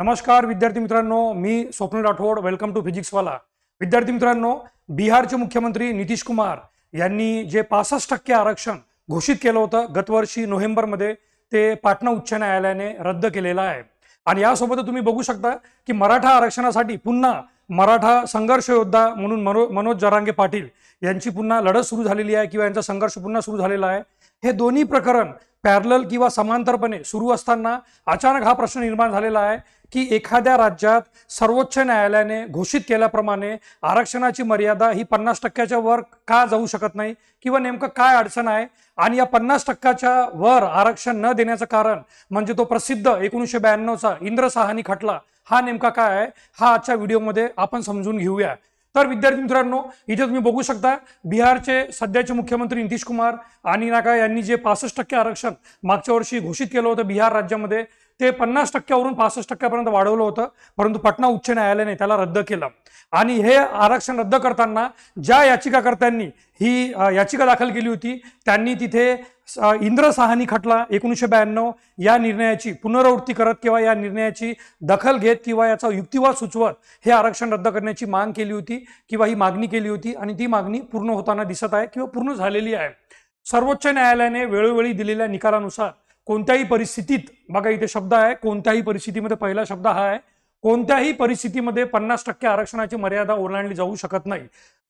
नमस्कार विद्यार्थी मित्रांनो मी स्वप्न राठोड वेलकम टू फिजिक्सवाला विद्यार्थी मित्रांनो बिहारचे मुख्यमंत्री नितीश कुमार यांनी जे पासष्ट टक्के आरक्षण घोषित केलं होतं गतवर्षी नोव्हेंबरमध्ये ते पाटणा उच्च न्यायालयाने रद्द केलेलं आहे आणि यासोबत तुम्ही बघू शकता की मराठा आरक्षणासाठी पुन्हा मराठा संघर्ष योद्धा म्हणून मनो मनोज जरांगे पाटील यांची पुन्हा लढत सुरू झालेली आहे किंवा यांचा संघर्ष पुन्हा सुरू झालेला आहे हे दोन्ही प्रकरण पॅरल किंवा समांतरपणे सुरू असताना अचानक हा प्रश्न निर्माण झालेला आहे की एखाद्या राज्यात सर्वोच्च न्यायालयाने घोषित केल्याप्रमाणे आरक्षणाची मर्यादा ही पन्नास टक्क्याच्या वर का जाऊ शकत नाही किंवा नेमकं काय अडचण आहे आणि या पन्नास टक्क्याच्या वर आरक्षण न देण्याचं कारण म्हणजे तो प्रसिद्ध एकोणीसशे ब्याण्णवचा इंद्र खटला हा नेमका काय आहे हा आजच्या व्हिडिओमध्ये आपण समजून घेऊया तर विद्यार्थी मित्रांनो इथे तुम्ही बघू शकता बिहारचे सध्याचे मुख्यमंत्री नितीश कुमार आणि नाका यांनी जे पासष्ट टक्के आरक्षण मागच्या वर्षी घोषित केलं होतं बिहार राज्यामध्ये ते पन्नास टक्क्यावरून पासष्ट टक्क्यापर्यंत वाढवलं होतं परंतु पटना उच्च न्यायालयाने त्याला रद्द केलं आणि हे आरक्षण रद्द करताना ज्या याचिकाकर्त्यांनी ही याचिका दाखल केली होती त्यांनी तिथे इंद्र साहनी खटला एकोणीसशे ब्याण्णव या निर्णयाची पुनरावृत्ती करत किंवा या निर्णयाची दखल घेत किंवा याचा युक्तिवाद सुचवत हे आरक्षण रद्द करण्याची मांग केली होती किंवा ही मागणी केली होती आणि ती मागणी पूर्ण होताना दिसत आहे किंवा पूर्ण झालेली आहे सर्वोच्च न्यायालयाने वेळोवेळी दिलेल्या निकालानुसार कोणत्याही परिस्थितीत बघा इथे शब्द आहे कोणत्याही परिस्थितीमध्ये पहिला शब्द हा आहे कोणत्याही परिस्थितीमध्ये पन्नास टक्के आरक्षणाची मर्यादा ओलांडली जाऊ शकत नाही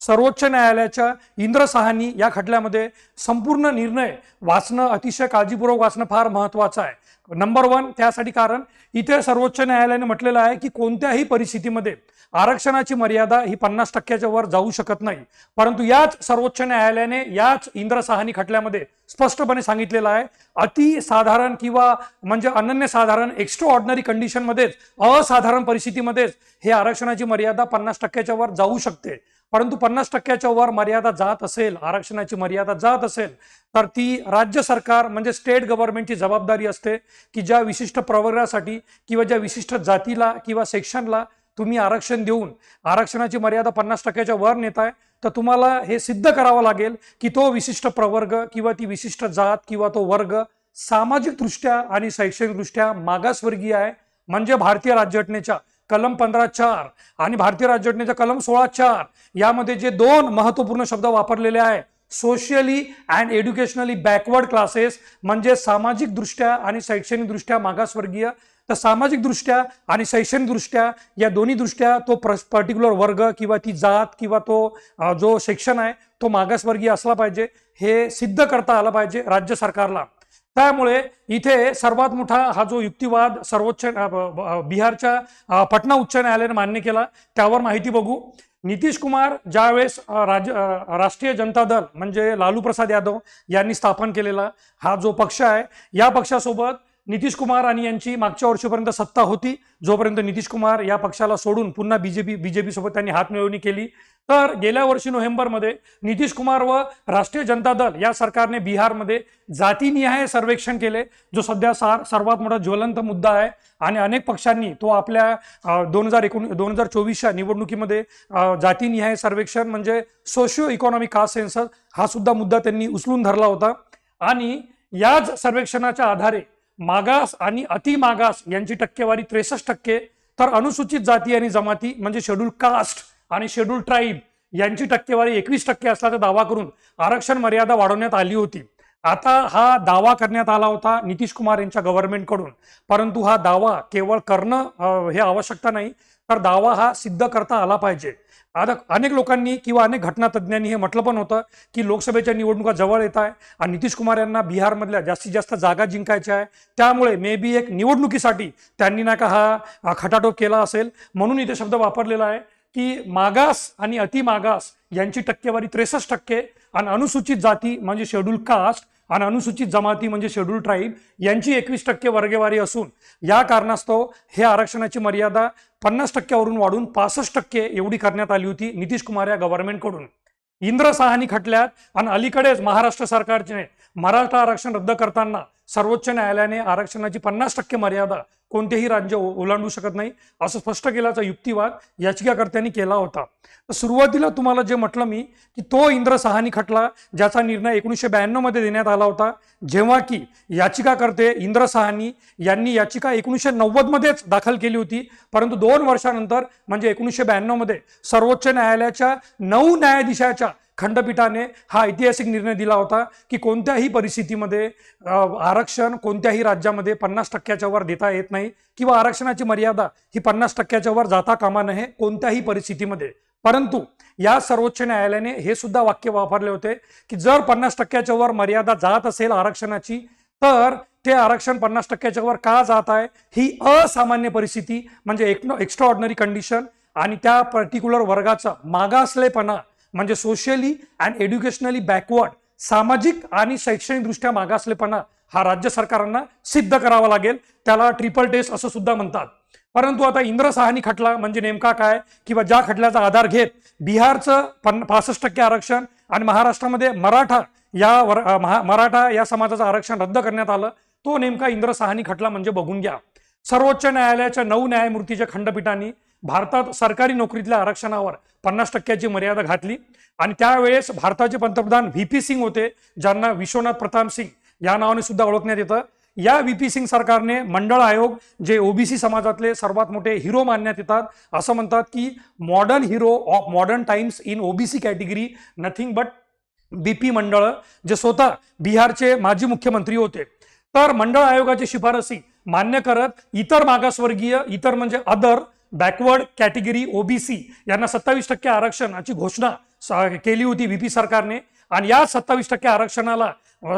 सर्वोच्च न्यायालयाच्या इंद्र सहानी या खटल्यामध्ये संपूर्ण निर्णय वाचणं अतिशय काळजीपूर्वक वाचणं फार महत्वाचं आहे नंबर वन त्यासाठी कारण इथे सर्वोच्च न्यायालयाने म्हटलेलं आहे की कोणत्याही परिस्थितीमध्ये आरक्षणाची मर्यादा ही पन्नास टक्क्याच्या वर जाऊ शकत नाही परंतु याच सर्वोच्च न्यायालयाने याच इंद्र साहनी खटल्यामध्ये स्पष्टपणे सांगितलेलं आहे अतिसाधारण किंवा म्हणजे अनन्यसाधारण एक्स्ट्रा ऑर्डनरी कंडिशनमध्येच असाधारण परिस्थितीमध्येच हे आरक्षणाची मर्यादा पन्नास टक्क्याच्या वर जाऊ शकते परंतु पन्नास टक्क्याच्या वर मर्यादा जात असेल आरक्षणाची मर्यादा जात असेल तर ती राज्य सरकार म्हणजे स्टेट गव्हर्नमेंटची जबाबदारी असते की ज्या विशिष्ट प्रवर्गासाठी किंवा ज्या विशिष्ट जातीला किंवा सेक्शनला तुम्ही आरक्षण देऊन आरक्षणाची मर्यादा पन्नास टक्क्याच्या वर नेताय तर तुम्हाला हे सिद्ध करावं लागेल की तो विशिष्ट प्रवर्ग किंवा ती विशिष्ट जात किंवा तो वर्ग सामाजिकदृष्ट्या आणि शैक्षणिकदृष्ट्या मागासवर्गीय आहे म्हणजे भारतीय राज्यघटनेच्या कलम पंधरा चार आणि भारतीय राज्यघटनेच्या कलम सोळा चार यामध्ये जे दोन महत्वपूर्ण शब्द वापरलेले आहे socially and educationally backward classes म्हणजे सामाजिकदृष्ट्या आणि शैक्षणिकदृष्ट्या मागासवर्गीय तर सामाजिक दृष्ट्या आणि शैक्षणिक दृष्ट्या या दोन्ही दृष्ट्या तो पर्टिक्युलर वर्ग किंवा ती जात किंवा तो जो शिक्षण आहे तो मागासवर्गीय असला पाहिजे हे सिद्ध करता आलं पाहिजे राज्य सरकारला त्यामुळे इथे सर्वात मोठा हा जो युक्तिवाद सर्वोच्च बिहारच्या पटना उच्च न्यायालयाने मान्य केला त्यावर माहिती बघू नितीश कुमार ज्यावेळेस राज्य राष्ट्रीय जनता दल म्हणजे लालू प्रसाद यादव यांनी स्थापन केलेला हा जो पक्ष आहे या पक्षासोबत नितीश कुमार आणि यांची मागच्या वर्षीपर्यंत सत्ता होती जोपर्यंत नितीश कुमार या पक्षाला सोडून पुन्हा बीजेपी बीजेपी सोबत त्यांनी हातमिळवणी केली तर गेल्या वर्षी नोव्हेंबरमध्ये नितीश कुमार व राष्ट्रीय जनता दल या सरकारने बिहारमध्ये जातीनिहाय सर्वेक्षण केले जो सध्या सार सर्वात मोठा ज्वलंत मुद्दा आहे आणि अनेक पक्षांनी तो आपल्या दोन हजार एकोण दोन हजार चोवीसच्या निवडणुकीमध्ये जातीनिहाय सर्वेक्षण म्हणजे सोशिओ इकॉनॉमिक कास्ट सेन्सर हा सुद्धा मुद्दा त्यांनी उचलून धरला होता आणि याच सर्वेक्षणाच्या आधारे मागास आणि अतिमागास यांची टक्केवारी त्रेसष्ट टक्के तर अनुसूचित जाती आणि जमाती म्हणजे शेड्यूल कास्ट आणि शेड्यूल ट्राईब यांची टक्केवारी एकवीस टक्के असल्याचा दावा करून आरक्षण मर्यादा वाढवण्यात आली होती आता हा दावा करण्यात आला होता नितीश कुमार यांच्या गव्हर्नमेंटकडून परंतु हा दावा केवळ करणं हे आवश्यकता नाही तर दावा हा सिद्ध करता आला पाहिजे आता अनेक लोकांनी किंवा अनेक घटना तज्ज्ञांनी हे म्हटलं पण होतं की लोकसभेच्या निवडणुका जवळ येत आहे आणि नितीश कुमार यांना बिहारमधल्या जास्तीत जास्त जागा जिंकायच्या आहे त्यामुळे मे बी एक निवडणुकीसाठी त्यांनी ना का हा खटाटोप केला असेल म्हणून इथे शब्द वापरलेला आहे की मागास आणि अतिमागास यांची टक्केवारी त्रेसष्ट टक्के आणि अनुसूचित जाती म्हणजे शेड्यूल कास्ट आणि अनुसूचित जमाती म्हणजे शेड्युल ट्राईब यांची एकवीस टक्के वर्गेवारी असून या कारणास्तव हे आरक्षणाची मर्यादा पन्नास टक्क्यावरून वाढून पासष्ट टक्के एवढी करण्यात आली होती नितीश कुमार या गव्हर्नमेंटकडून इंद्र साहानी खटल्यात आणि अलीकडेच महाराष्ट्र सरकारचे मराठा आरक्षण रद्द करताना सर्वोच्च न्यायालयाने आरक्षणाची पन्नास टक्के मर्यादा कोणतेही राज्य ओलांडू शकत नाही असं स्पष्ट केल्याचा युक्तिवाद याचिकाकर्त्यांनी केला होता तर सुरुवातीला तुम्हाला जे म्हटलं मी की तो इंद्र सहानी खटला ज्याचा निर्णय एकोणीसशे ब्याण्णवमध्ये देण्यात आला होता जेव्हा की याचिकाकर्ते इंद्र सहानी यांनी याचिका एकोणीसशे नव्वदमध्येच दाखल केली होती परंतु दोन वर्षानंतर म्हणजे एकोणीसशे ब्याण्णवमध्ये सर्वोच्च न्यायालयाच्या नऊ न्यायाधीशाच्या खंडपीठाने हा ऐतिहासिक निर्णय दिला होता की कोणत्याही परिस्थितीमध्ये आरक्षण कोणत्याही राज्यामध्ये पन्नास टक्क्याच्या वर देता येत नाही किंवा आरक्षणाची मर्यादा ही पन्नास टक्क्याच्या वर जाता कामा नये कोणत्याही परिस्थितीमध्ये परंतु या सर्वोच्च न्यायालयाने हे सुद्धा वाक्य वापरले होते की जर पन्नास टक्क्याच्या वर मर्यादा जात असेल आरक्षणाची तर ते आरक्षण पन्नास टक्क्याच्या वर का जात आहे ही असामान्य परिस्थिती म्हणजे एक एक्स्ट्रा ऑर्डनरी कंडिशन आणि त्या पर्टिक्युलर वर्गाचा मागासलेपणा म्हणजे सोशली अँड एज्युकेशनली बॅकवर्ड सामाजिक आणि शैक्षणिकदृष्ट्या मागासलेपणा हा राज्य सरकारांना सिद्ध करावा लागेल त्याला ट्रिपल टेस्ट असं सुद्धा म्हणतात परंतु आता इंद्र साहनी खटला म्हणजे नेमका काय किंवा ज्या खटल्याचा आधार घेत बिहारचं पन्न पासष्ट टक्के आरक्षण आणि महाराष्ट्रामध्ये मराठा या वर महा मराठा या समाजाचं आरक्षण रद्द करण्यात आलं तो नेमका इंद्र साहनी खटला म्हणजे बघून घ्या सर्वोच्च न्यायालयाच्या नऊ न्यायमूर्तीच्या खंडपीठांनी भारतात सरकारी नोकरीतल्या आरक्षणावर पन्नास टक्क्याची मर्यादा घातली आणि त्यावेळेस भारताचे पंतप्रधान व्ही पी सिंग होते ज्यांना विश्वनाथ प्रताप सिंग या नावाने सुद्धा ओळखण्यात येतं या व्ही पी सिंग सरकारने मंडळ आयोग जे ओबीसी समाजातले सर्वात मोठे हिरो मानण्यात येतात असं म्हणतात की modern hero of modern times in OBC category nothing but B P Mandal जे स्वतः बिहारचे माजी मुख्यमंत्री होते तर मंडळ आयोगाची शिफारसी मान्य करत इतर मागासवर्गीय इतर म्हणजे अदर बॅकवर्ड कॅटेगरी ओबीसी यांना सत्तावीस टक्के आरक्षणाची घोषणा केली होती व्ही पी सरकारने आणि या सत्तावीस टक्के आरक्षणाला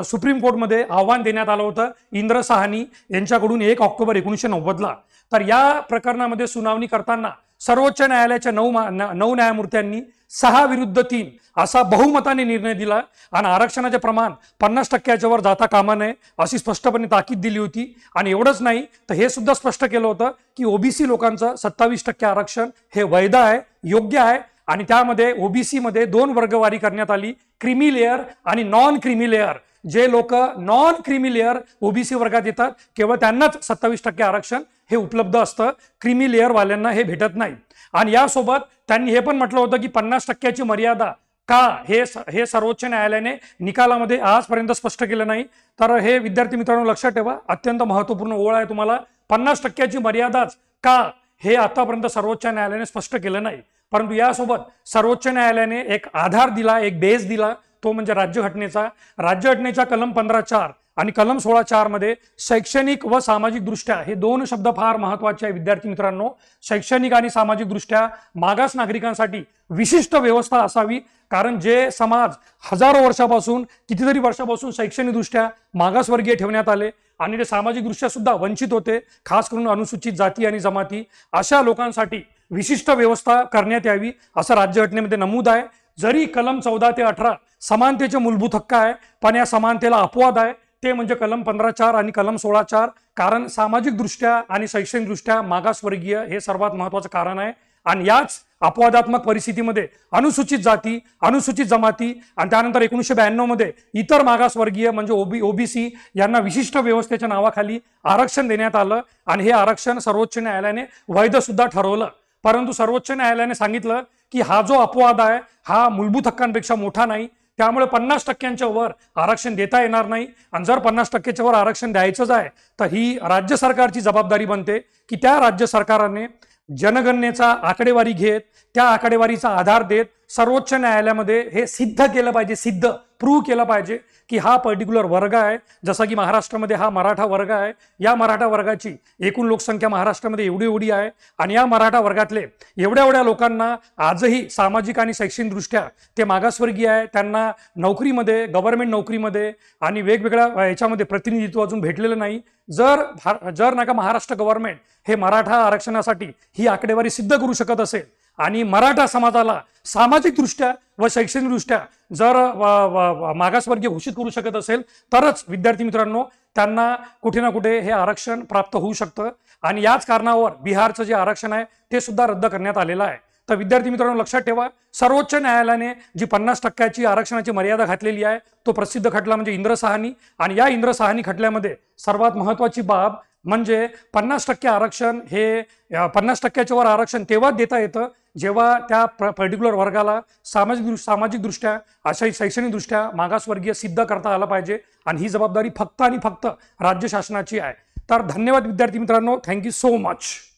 सुप्रीम कोर्टमध्ये आव्हान देण्यात आलं होतं इंद्र साहनी यांच्याकडून एक ऑक्टोबर एकोणीसशे नव्वदला तर या प्रकरणामध्ये सुनावणी करताना सर्वोच्च न्यायालयाच्या नऊ नऊ न्यायमूर्त्यांनी सहा विरुद्ध तीन असा बहुमताने निर्णय दिला आणि आरक्षणाचे प्रमाण पन्नास टक्क्याच्यावर जाता कामा नये अशी स्पष्टपणे ताकीद दिली होती आणि एवढंच नाही तर हे सुद्धा स्पष्ट केलं होतं की ओबीसी लोकांचं सत्तावीस टक्के आरक्षण हे वैध आहे योग्य आहे आणि त्यामध्ये ओबीसीमध्ये दोन वर्गवारी करण्यात आली क्रिमी लेअर आणि नॉन क्रिमी लेअर जे लोक नॉन क्रिमी लेअर ओबीसी वर्गात येतात केवळ त्यांनाच सत्तावीस टक्के आरक्षण हे उपलब्ध असतं क्रिमी वाल्यांना हे भेटत नाही आणि यासोबत त्यांनी हे पण म्हटलं होतं की पन्नास टक्क्याची मर्यादा का हे हे सर्वोच्च न्यायालयाने निकालामध्ये आजपर्यंत स्पष्ट केलं नाही तर हे विद्यार्थी मित्रांनो लक्षात ठेवा अत्यंत महत्त्वपूर्ण ओळ आहे तुम्हाला पन्नास टक्क्याची मर्यादाच का हे आतापर्यंत सर्वोच्च न्यायालयाने स्पष्ट केलं नाही परंतु यासोबत सर्वोच्च न्यायालयाने एक आधार दिला एक बेस दिला तो म्हणजे राज्यघटनेचा राज्यघटनेच्या कलम पंधरा चार आणि कलम सोळा चार मध्ये शैक्षणिक व सामाजिक दृष्ट्या हे दोन शब्द फार महत्वाचे आहे विद्यार्थी मित्रांनो शैक्षणिक आणि सामाजिक दृष्ट्या मागास नागरिकांसाठी विशिष्ट व्यवस्था असावी कारण जे समाज हजारो वर्षापासून कितीतरी वर्षापासून शैक्षणिकदृष्ट्या मागासवर्गीय ठेवण्यात आले आणि ते सामाजिकदृष्ट्या सुद्धा वंचित होते खास करून अनुसूचित जाती आणि जमाती अशा लोकांसाठी विशिष्ट व्यवस्था करण्यात यावी असं राज्यघटनेमध्ये नमूद आहे जरी कलम चौदा ते अठरा समानतेचे मूलभूत हक्क आहे पण या समानतेला अपवाद आहे ते म्हणजे कलम पंधरा चार आणि कलम सोळा चार कारण सामाजिकदृष्ट्या आणि शैक्षणिकदृष्ट्या मागासवर्गीय हे सर्वात महत्वाचं कारण आहे आणि याच अपवादात्मक परिस्थितीमध्ये अनुसूचित जाती अनुसूचित जमाती आणि त्यानंतर एकोणीसशे मध्ये इतर मागासवर्गीय म्हणजे ओबी ओबीसी यांना विशिष्ट व्यवस्थेच्या नावाखाली आरक्षण देण्यात आलं आणि हे आरक्षण सर्वोच्च न्यायालयाने वैधसुद्धा ठरवलं परंतु सर्वोच्च न्यायालयाने सांगितलं की हा जो अपवाद आहे हा मूलभूत हक्कांपेक्षा मोठा नाही त्यामुळे पन्नास टक्क्यांच्या वर आरक्षण देता येणार नाही आणि जर पन्नास टक्क्याच्या वर आरक्षण द्यायचंच आहे तर ही राज्य सरकारची जबाबदारी बनते की त्या राज्य सरकारने जनगणनेचा आकडेवारी घेत त्या आकडेवारीचा आधार देत सर्वोच्च न्यायालयामध्ये हे सिद्ध केलं पाहिजे सिद्ध प्रूव्ह केलं पाहिजे की हा पर्टिक्युलर वर्ग आहे जसा की महाराष्ट्रामध्ये हा मराठा वर्ग आहे या मराठा वर्गाची एकूण लोकसंख्या महाराष्ट्रामध्ये एवढी एवढी आहे आणि या मराठा वर्गातले एवढ्या एवढ्या लोकांना आजही सामाजिक आणि शैक्षणिकदृष्ट्या ते मागासवर्गीय आहे त्यांना नोकरीमध्ये गव्हर्नमेंट नोकरीमध्ये आणि वेगवेगळ्या याच्यामध्ये प्रतिनिधित्व अजून भेटलेलं नाही जर जर का महाराष्ट्र गव्हर्नमेंट हे मराठा आरक्षणासाठी ही आकडेवारी सिद्ध करू शकत असेल आणि मराठा समाजाला सामाजिकदृष्ट्या व शैक्षणिकदृष्ट्या जर मागासवर्गीय घोषित करू शकत असेल तरच विद्यार्थी मित्रांनो त्यांना कुठे ना कुठे हे आरक्षण प्राप्त होऊ शकतं आणि याच कारणावर बिहारचं जे आरक्षण आहे ते सुद्धा रद्द करण्यात आलेलं आहे तर विद्यार्थी मित्रांनो लक्षात ठेवा सर्वोच्च न्यायालयाने जी पन्नास टक्क्याची आरक्षणाची मर्यादा घातलेली आहे तो प्रसिद्ध खटला म्हणजे इंद्र आणि या इंद्र खटल्यामध्ये सर्वात महत्वाची बाब म्हणजे पन्नास टक्के आरक्षण हे पन्नास टक्क्याच्या वर आरक्षण तेव्हा देता येतं जेव्हा त्या पर्टिक्युलर वर्गाला सामाजिक सामाजिकदृष्ट्या अशा शैक्षणिकदृष्ट्या मागासवर्गीय सिद्ध करता आलं पाहिजे आणि ही जबाबदारी फक्त आणि फक्त राज्य शासनाची आहे तर धन्यवाद विद्यार्थी मित्रांनो थँक्यू सो मच